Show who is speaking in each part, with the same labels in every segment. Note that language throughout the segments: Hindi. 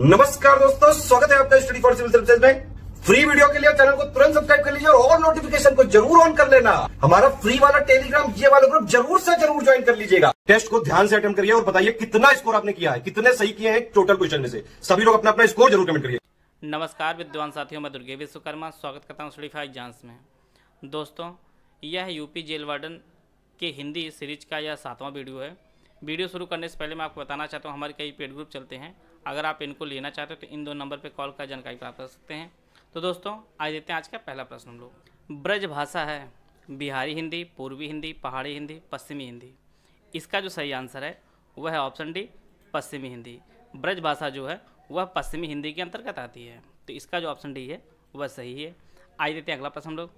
Speaker 1: नमस्कार
Speaker 2: दोस्तों स्वागत है आपका स्टडी फॉर सिविल सर्विसेज में फ्री वीडियो के लिए चैनल को तुरंत सब्सक्राइब कर लीजिए और, और नोटिफिकेशन को जरूर ऑन कर लेना हमारा फ्री वाला टेलीग्राम ये वाला ग्रुप जरूर से जरूर ज्वाइन कर लीजिएगा टेस्ट को ध्यान से अटेंड करिए और बताइए कितना स्कोर आपने किया है कितने सही किए हैं टोटल क्वेश्चन में से सभी लोग अपना अपना स्कोर जरूर कमेंट करिए नमस्कार विद्वान साथियों मैं दुर्गे विश्वकर्मा स्वागत करता हूँ स्टडी फॉर एग्जाम्स में दोस्तों यह यूपी जेल वार्डन के हिंदी सीरीज का यह सातवां वीडियो है वीडियो शुरू करने से पहले मैं आपको बताना चाहता हूँ हमारे कई पेड ग्रुप चलते हैं अगर आप इनको लेना चाहते हो तो इन दो नंबर पर कॉल कर जानकारी प्राप्त कर सकते हैं तो दोस्तों आज देते हैं आज का पहला प्रश्न हम लोग ब्रज भाषा है बिहारी हिंदी पूर्वी हिंदी पहाड़ी हिंदी पश्चिमी हिंदी इसका जो सही आंसर है वह है ऑप्शन डी पश्चिमी हिंदी ब्रज भाषा जो है वह पश्चिमी हिंदी के अंतर्गत आती है तो इसका जो ऑप्शन डी है वह सही है आई देते हैं अगला प्रश्न हम लोग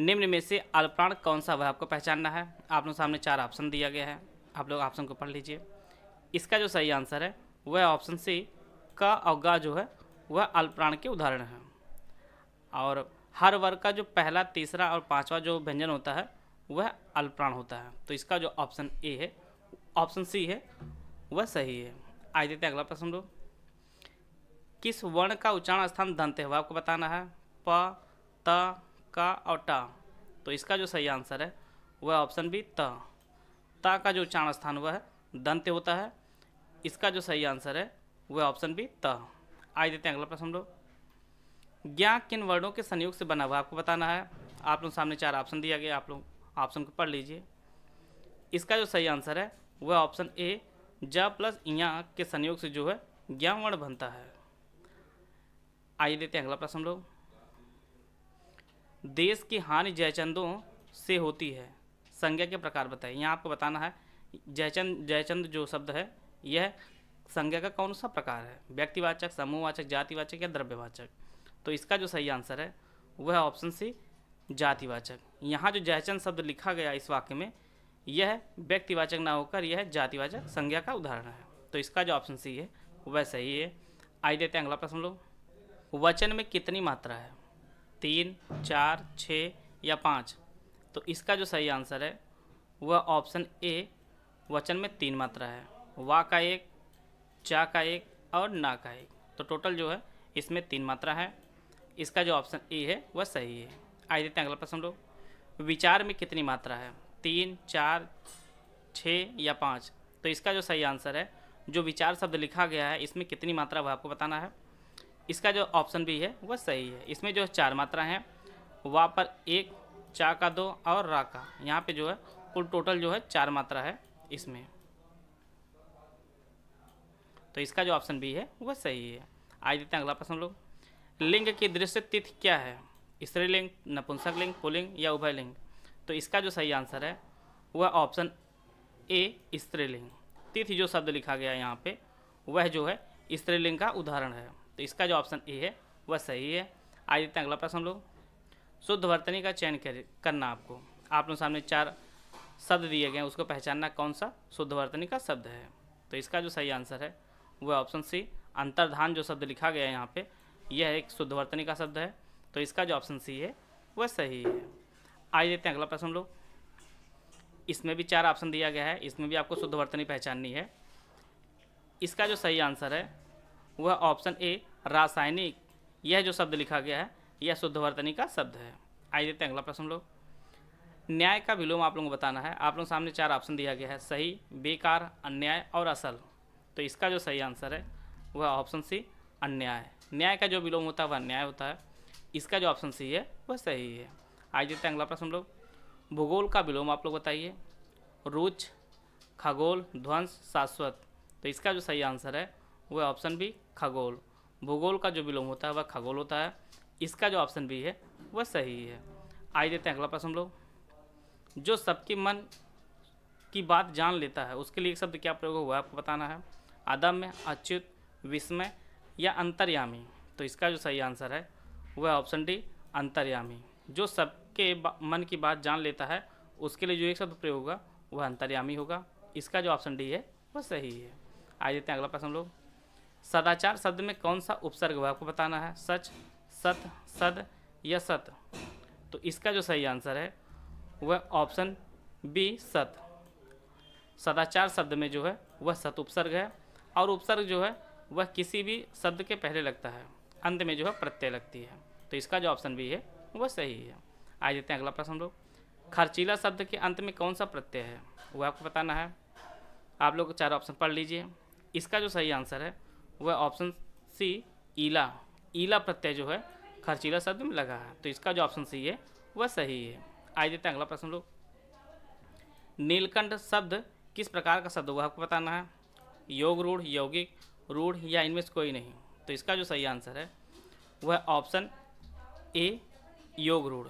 Speaker 2: निम्न में से अल्प्राण कौन सा वह आपको पहचानना है आप लोग सामने चार ऑप्शन दिया गया है आप लोग ऑप्शन को पढ़ लीजिए इसका जो सही आंसर है वह ऑप्शन सी का अवगा जो है वह अल्पप्राण के उदाहरण हैं और हर वर्ग का जो पहला तीसरा और पांचवा जो व्यंजन होता है वह अल्पप्राण होता है तो इसका जो ऑप्शन ए है ऑप्शन सी है वह सही है आज देते अगला प्रश्न लोग किस वर्ण का उच्चारण स्थान दंत है वह आपको बताना है प त का और ट तो इसका जो सही आंसर है वह ऑप्शन बी त का जो उच्चारण स्थान वह है दंत होता है इसका जो सही आंसर है वह ऑप्शन बी त आइए देते हैं अगला प्रश्न हम लोग ज्ञा किन वर्णों के संयोग से बना हुआ आपको बताना है आप लोग सामने चार ऑप्शन दिया गया आप लोग ऑप्शन को पढ़ लीजिए इसका जो सही आंसर है वह ऑप्शन ए ज प्लस या के संयोग से जो है ज्ञा वर्ण बनता है आइए देते हैं अगला प्रश्न हम लोग देश की हानि जयचंदों से होती है संज्ञा के प्रकार बताएं यहाँ आपको बताना है जयचंद जयचंद जो शब्द है यह संज्ञा का कौन सा प्रकार है व्यक्तिवाचक समूहवाचक जातिवाचक या द्रव्यवाचक तो इसका जो सही आंसर है वह ऑप्शन सी जातिवाचक यहाँ जो जयचंद शब्द लिखा गया इस वाक्य में यह व्यक्तिवाचक ना होकर यह जातिवाचक संज्ञा का उदाहरण है तो इसका जो ऑप्शन सी है वह सही है आई देते हैं अगला प्रश्न लोग वचन में कितनी मात्रा है तीन चार छः या पाँच तो इसका जो सही आंसर है वह ऑप्शन ए वचन में तीन मात्रा है वा का एक चा का एक और ना का एक तो टोटल जो है इसमें तीन मात्रा है इसका जो ऑप्शन ए है वह सही है आइए देते हैं अगला प्रश्न लोग विचार में कितनी मात्रा है तीन चार छः या पाँच तो इसका जो सही आंसर है जो विचार शब्द लिखा गया है इसमें कितनी मात्रा वह आपको बताना है इसका जो ऑप्शन भी है वह सही है इसमें जो चार मात्रा हैं वा पर एक चा का दो और रा का यहाँ पे जो है कुल टोटल जो है चार मात्रा है इसमें तो इसका जो ऑप्शन बी है वह सही है आज देते हैं अगला प्रश्न लोग लिंग की दृश्य तिथि क्या है स्त्रीलिंग नपुंसक लिंग पुलिंग या उभय लिंग तो इसका जो सही आंसर है वह ऑप्शन ए स्त्रीलिंग तिथि जो शब्द लिखा गया यहाँ पे वह जो है स्त्रीलिंग का उदाहरण है तो इसका जो ऑप्शन ए है वह सही है आज देते हैं अगला प्रश्न हम लोग शुद्ध वर्तनी का चयन करना आपको आप लोग सामने चार शब्द दिए गए हैं उसको पहचानना कौन सा शुद्ध वर्तनी का शब्द है तो इसका जो सही आंसर है वह ऑप्शन सी अंतर्धान जो शब्द लिखा गया है यहाँ पे यह एक शुद्धवर्तनी का शब्द है तो इसका जो ऑप्शन सी है वह सही है आइए देखते हैं अगला प्रश्न हम लोग इसमें भी चार ऑप्शन दिया गया है इसमें भी आपको शुद्ध वर्तनी पहचाननी है इसका जो सही आंसर है वह ऑप्शन ए रासायनिक यह जो शब्द लिखा गया है यह शुद्धवर्तनी का शब्द है आइए देखते हैं अगला प्रश्न लोग न्याय का विलोम आप लोगों को बताना है आप लोगों सामने चार ऑप्शन दिया गया है सही बेकार अन्याय और असल तो इसका जो सही आंसर है वह ऑप्शन सी अन्याय है न्याय का जो विलोम होता है वह अन्याय होता है इसका जो ऑप्शन सी है वह सही है आज देते हैं अगला प्रश्न हम लोग भूगोल का विलोम आप लोग बताइए रुच खगोल ध्वंस शाश्वत तो इसका जो सही आंसर है वह ऑप्शन बी खगोल भूगोल का जो विलोम होता है वह खगोल होता है इसका जो ऑप्शन बी है वह सही है आज देते हैं अगला प्रश्न हम लोग जो सबके मन की बात जान लेता है उसके लिए एक शब्द क्या प्रयोग हुआ है आपको बताना है अदम्य अच्युत विस्मय या अंतर्यामी तो इसका जो सही आंसर है वह ऑप्शन डी अंतर्यामी जो सबके मन की बात जान लेता है उसके लिए जो एक शब्द प्रयोग होगा वह अंतर्यामी होगा इसका जो ऑप्शन डी है वह सही है आइए देते हैं अगला प्रश्न लोग सदाचार शब्द में कौन सा उपसर्ग हुआ आपको बताना है सच सत सद या सत तो इसका जो सही आंसर है वह ऑप्शन बी सत सदाचार शब्द में जो है वह सत उपसर्ग है और उपसर्ग जो है वह किसी भी शब्द के पहले लगता है अंत में जो है प्रत्यय लगती है तो इसका जो ऑप्शन बी है वह सही है आज देते हैं अगला प्रश्न हम लोग खर्चीला शब्द के अंत में कौन सा प्रत्यय है वह आपको बताना है आप लोग चार ऑप्शन पढ़ लीजिए इसका जो सही आंसर है वह ऑप्शन सी ईला ईला प्रत्यय जो है खर्चीला शब्द में लगा है तो इसका जो ऑप्शन सी है वह सही है आज देते हैं अगला प्रश्न लोग नीलकंठ शब्द किस प्रकार का शब्द वह आपको बताना है योग रूढ़ यौगिक रूढ़ या इनमें से कोई नहीं तो इसका जो सही आंसर है वह ऑप्शन ए योग रूढ़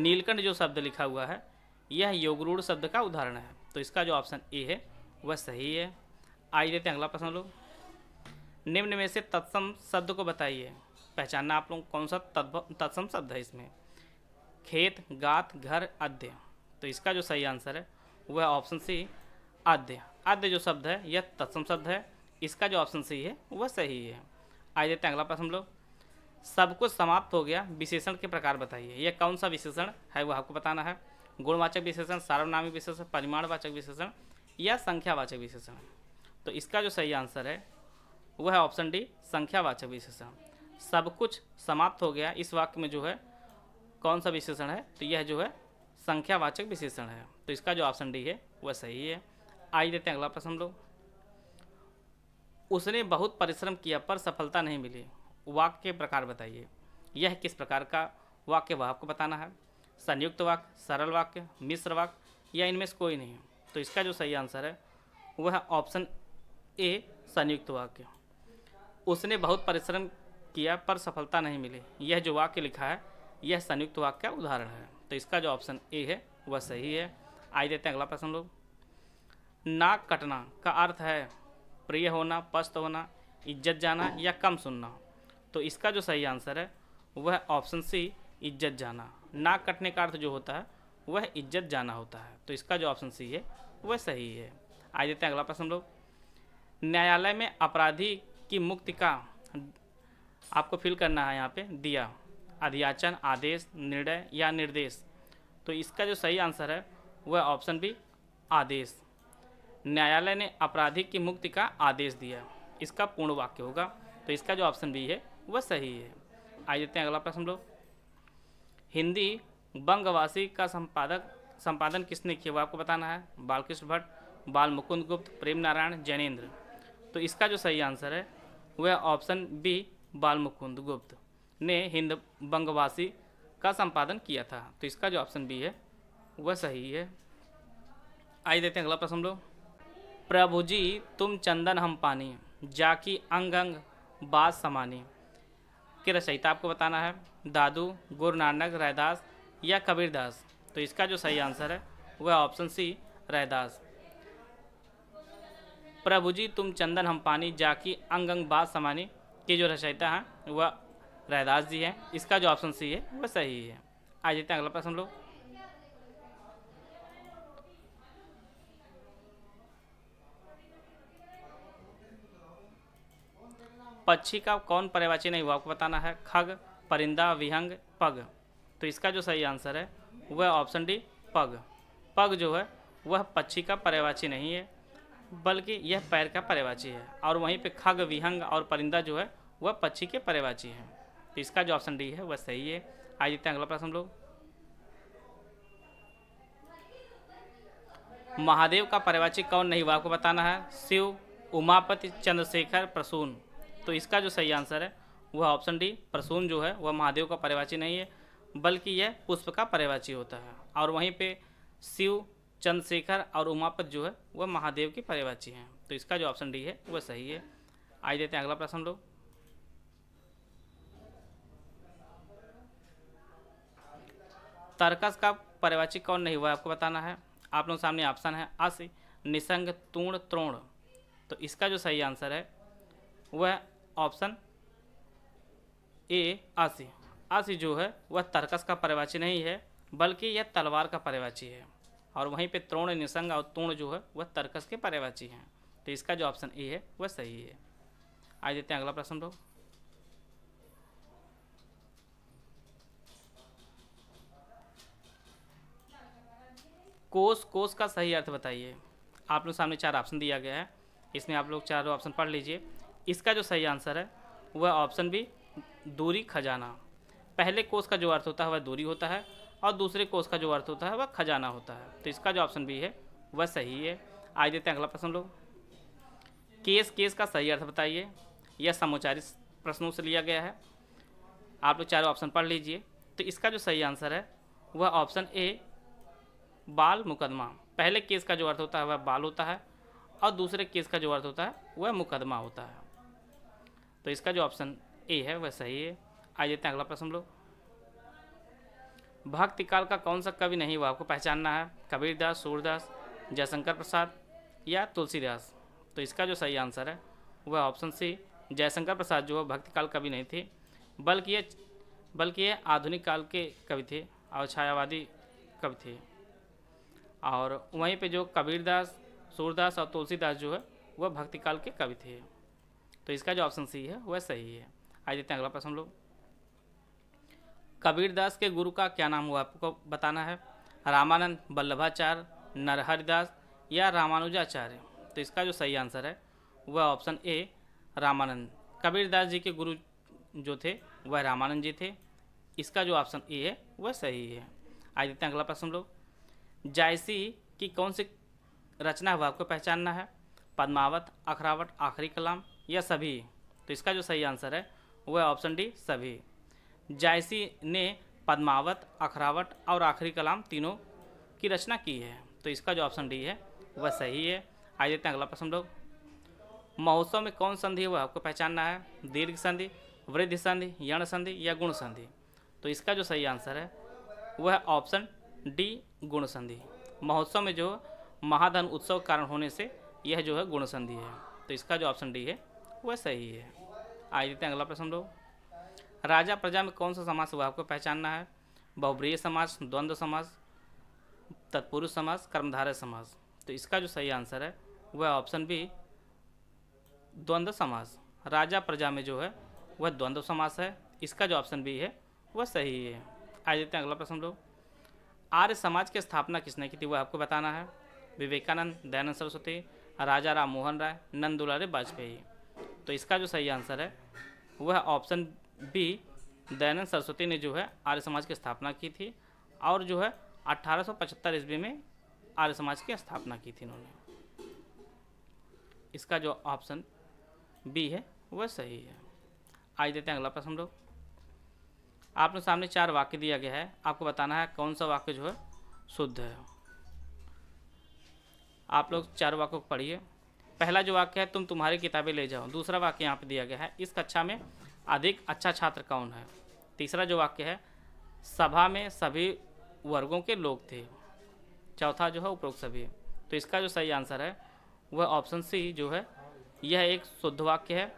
Speaker 2: नीलकंठ जो शब्द लिखा हुआ है यह योग रूढ़ शब्द का उदाहरण है तो इसका जो ऑप्शन ए है वह सही है आइए देते हैं अगला प्रश्न लोग निम्न में से तत्सम शब्द को बताइए पहचानना आप लोग कौन सा तत्सम शब्द है इसमें खेत गात घर आद्य तो इसका जो सही आंसर है वह ऑप्शन सी आद्य आद्य जो शब्द है यह तत्सम शब्द है इसका जो ऑप्शन सही है वह सही है आइए देते हैं अगला प्रश्न हम लोग सब कुछ समाप्त हो गया विशेषण के प्रकार बताइए यह कौन सा विशेषण है वह आपको बताना है गुणवाचक विशेषण सार्वनामिक विशेषण परिमाणवाचक विशेषण या संख्यावाचक विशेषण तो इसका जो सही आंसर है वह है ऑप्शन डी संख्यावाचक विशेषण सब कुछ समाप्त हो गया इस वाक्य में जो है कौन सा विशेषण है तो यह जो है संख्यावाचक विशेषण है तो इसका जो ऑप्शन डी है वह सही है आई देते हैं अगला प्रश्न लोग उसने बहुत परिश्रम किया पर सफलता नहीं मिली वाक्य के प्रकार बताइए यह किस प्रकार का वाक्य वह आपको बताना है संयुक्त वाक्य सरल वाक्य मिश्र वाक्य या इनमें से कोई नहीं तो इसका जो सही आंसर है वह ऑप्शन ए संयुक्त वाक्य उसने बहुत परिश्रम किया पर सफलता नहीं मिली यह जो वाक्य लिखा है यह संयुक्त वाक्य का उदाहरण है तो इसका जो ऑप्शन ए है वह सही है आई देते हैं अगला प्रश्न लोग नाक कटना का अर्थ है प्रिय होना पस्त होना इज्जत जाना या कम सुनना तो इसका जो सही आंसर है वह ऑप्शन सी इज्जत जाना नाक कटने का अर्थ जो होता है वह इज्जत जाना होता है तो इसका जो ऑप्शन सी है वह सही है आइए देते हैं अगला प्रश्न लोग न्यायालय में अपराधी की मुक्ति का आपको फिल करना है यहाँ पे दिया अधियाचन आदेश निर्णय या निर्देश तो इसका जो सही आंसर है वह ऑप्शन बी आदेश न्यायालय ने अपराधी की मुक्ति का आदेश दिया इसका पूर्ण वाक्य होगा तो इसका जो ऑप्शन बी है वह सही है आ जाते हैं अगला प्रश्न हम लोग हिंदी बंगवासी का संपादक संपादन किसने किया वो आपको बताना है बालकृष्ण भट्ट बाल मुकुंद गुप्त प्रेम नारायण जैनेन्द्र तो इसका जो सही आंसर है वह ऑप्शन बी बाल मुकुंद गुप्त ने हिंद बंगवासी का संपादन किया था तो इसका जो ऑप्शन बी है वह सही है आई देते हैं अगला प्रश्न हम लोग प्रभु जी तुम चंदन हम पानी जाकी अंग अंग बात समानी के रचयिता आपको बताना है दादू गुरु नानक रैदास या कबीरदास तो इसका जो सही आंसर है वह ऑप्शन सी रैदास प्रभु जी तुम चंदन हम पानी जाकी अंग अंग बात समानी की जो रचयिता हैं वह रैदास जी हैं इसका जो ऑप्शन सी है वह सही है आ जाते हैं अगला प्रश्न हम लोग पक्षी का कौन पर्यवाची नहीं हुआ आपको बताना है खग परिंदा विहंग पग तो इसका जो सही आंसर है वह ऑप्शन डी पग पग जो है वह पक्षी का पर्यवाची नहीं है बल्कि यह पैर का पर्यवाची है और वहीं पे खग विहंग और परिंदा जो है वह पक्षी के पर्यवाची है तो इसका जो ऑप्शन डी है वह सही है आइए देखते हैं अगला प्रश्न हम लोग महादेव का पर्यवाची कौन नहीं हुआ आपको बताना है शिव उमापति चंद्रशेखर प्रसून तो इसका जो सही आंसर है वह ऑप्शन डी प्रसून जो है वह महादेव का परिवाची नहीं है बल्कि यह पुष्प का परिवाची होता है और वहीं पे शिव चंद्रशेखर और उमापत जो है वह महादेव की परिवाची हैं तो इसका जो ऑप्शन डी है वह सही है आइए देते हैं अगला प्रश्न लोग तर्कस का परिवाची कौन नहीं हुआ है आपको बताना है आप लोग सामने ऑप्शन है अस निसंग तूण त्रोण तो इसका जो सही आंसर है वह ऑप्शन ए आसी आसी जो है वह तर्कस का परिवाची नहीं है बल्कि यह तलवार का परिवाची है और वहीं पे त्रोण निसंग और तूर्ण जो है वह तर्कस के परिवाची हैं तो इसका जो ऑप्शन ए है वह सही है आइए देते हैं अगला प्रश्न लोग कोष कोस का सही अर्थ बताइए आप लोग सामने चार ऑप्शन दिया गया है इसमें आप लोग चारों ऑप्शन पढ़ लीजिए इसका जो सही आंसर है वह ऑप्शन बी दूरी खजाना पहले कोष का जो अर्थ होता है वह दूरी होता है और दूसरे कोष का जो अर्थ होता है वह खजाना होता है तो इसका जो ऑप्शन बी है वह सही है आज देते हैं अगला प्रश्न लोग केस केस का सही अर्थ बताइए यह समुचारित प्रश्नों से लिया गया है आप लोग चारों ऑप्शन पढ़ लीजिए तो इसका जो सही आंसर है वह ऑप्शन ए बाल मुकदमा पहले केस का जो अर्थ होता है वह बाल होता है और दूसरे केस का जो अर्थ होता है वह मुकदमा होता है तो इसका जो ऑप्शन ए है वह सही है आ जाते हैं अगला प्रश्न लोग भक्ति काल का कौन सा कवि नहीं हुआ आपको पहचानना है कबीरदास सूरदास जयशंकर प्रसाद या तुलसीदास तो इसका जो सही आंसर है वह ऑप्शन सी जयशंकर प्रसाद जो है भक्ति काल कवि नहीं थे बल्कि ये बल्कि ये आधुनिक काल के कवि थे और छायावादी कवि थे और वहीं पे जो कबीरदास सूरदास और तुलसीदास जो है वह भक्ति काल के कवि थे तो इसका जो ऑप्शन सी है वह सही है आइए देते हैं अगला प्रश्न हम लोग कबीरदास के गुरु का क्या नाम हुआ आपको बताना है रामानंद वल्लभाचार्य नरहरिदास या रामानुजाचार्य तो इसका जो सही आंसर है वह ऑप्शन ए रामानंद कबीरदास जी के गुरु जो थे वह रामानंद जी थे इसका जो ऑप्शन ए है वह सही है आज देते हैं अगला प्रश्न लोग जायसी की कौन सी रचना हुआ आपको पहचानना है पद्मावत अखरावट आखिरी कलाम या सभी तो इसका जो सही आंसर है वह है ऑप्शन डी सभी जायसी ने पद्मावत अखरावट और आखिरी कलाम तीनों की रचना की है तो इसका जो ऑप्शन डी है वह सही है आइए देखते हैं अगला प्रश्न लोग महोत्सव में कौन संधि है वह आपको पहचानना है दीर्घ संधि वृद्धि संधि यण संधि या गुण संधि तो इसका जो सही आंसर है वह ऑप्शन डी गुण संधि महोत्सव में जो महाधन उत्सव कारण होने से यह जो है गुण संधि है तो इसका जो ऑप्शन डी है वह सही है आज देते हैं अगला प्रश्न लोग राजा प्रजा में कौन सा समास हुआ आपको पहचानना है बहुब्रीय समास द्वंद्व समास तत्पुरुष समास कर्मधारय समास तो इसका जो सही आंसर है वह ऑप्शन बी द्वंद्व समास राजा प्रजा में जो है वह द्वंद्व समास है इसका जो ऑप्शन बी है वह सही है आज देते हैं अगला प्रश्न लोग आर्य समाज की स्थापना किसने की थी वह आपको बताना है विवेकानंद दयानंद सरस्वती राजा राम मोहन राय नंदुलारे वाजपेयी तो इसका जो सही आंसर है वह ऑप्शन बी दयानंद सरस्वती ने जो है आर्य समाज की स्थापना की थी और जो है 1875 ईस्वी में आर्य समाज की स्थापना की थी इन्होंने इसका जो ऑप्शन बी है वह सही है आज देते हैं अगला प्रश्न हम लोग आपने सामने चार वाक्य दिया गया है आपको बताना है कौन सा वाक्य जो है शुद्ध है आप लोग चार वाक्यों को पढ़िए पहला जो वाक्य है तुम तुम्हारी किताबें ले जाओ दूसरा वाक्य यहाँ पे दिया गया है इस कक्षा में अधिक अच्छा छात्र कौन है तीसरा जो वाक्य है सभा में सभी वर्गों के लोग थे चौथा जो है उपरोक्त सभी तो इसका जो सही आंसर है वह ऑप्शन सी जो है यह एक शुद्ध वाक्य है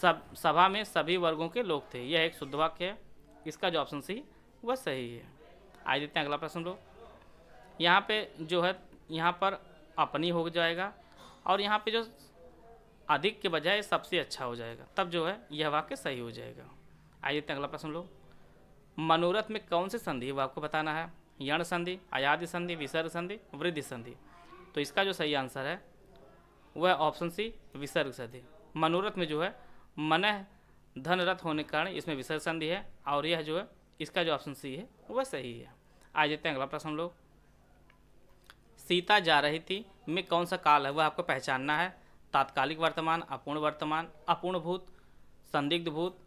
Speaker 2: सब सभा में सभी वर्गों के लोग थे यह एक शुद्ध वाक्य है इसका जो ऑप्शन सी वह सही है आइए देते हैं अगला प्रश्न लोग यहाँ पे जो है यहाँ पर अपनी हो जाएगा और यहाँ पे जो अधिक के बजाय सबसे अच्छा हो जाएगा तब जो है यह वाक्य सही हो जाएगा आइए अगला प्रश्न लो मनोरथ में कौन सी संधि वो आपको बताना है यण संधि अयादि संधि विसर्ग संधि वृद्धि संधि तो इसका जो सही आंसर है वह ऑप्शन सी विसर्ग संधि मनोरथ में जो है मन धनरथ होने के कारण इसमें विसर्ग संधि है और यह जो है इसका जो ऑप्शन सी है वह सही है आ देते हैं अगला प्रश्न लोग सीता जा रही थी में कौन सा काल है वह आपको पहचानना है तात्कालिक वर्तमान अपूर्ण वर्तमान अपूर्ण भूत संदिग्ध भूत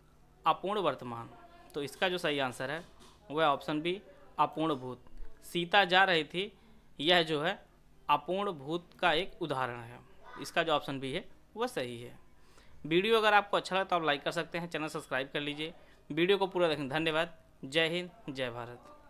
Speaker 2: अपूर्ण वर्तमान तो इसका जो सही आंसर है वह ऑप्शन बी अपूर्ण भूत सीता जा रही थी यह जो है अपूर्ण भूत का एक उदाहरण है इसका जो ऑप्शन बी है वह सही है वीडियो अगर आपको अच्छा लगा तो आप लाइक कर सकते हैं चैनल सब्सक्राइब कर लीजिए वीडियो को पूरा देखें धन्यवाद जय हिंद जय भारत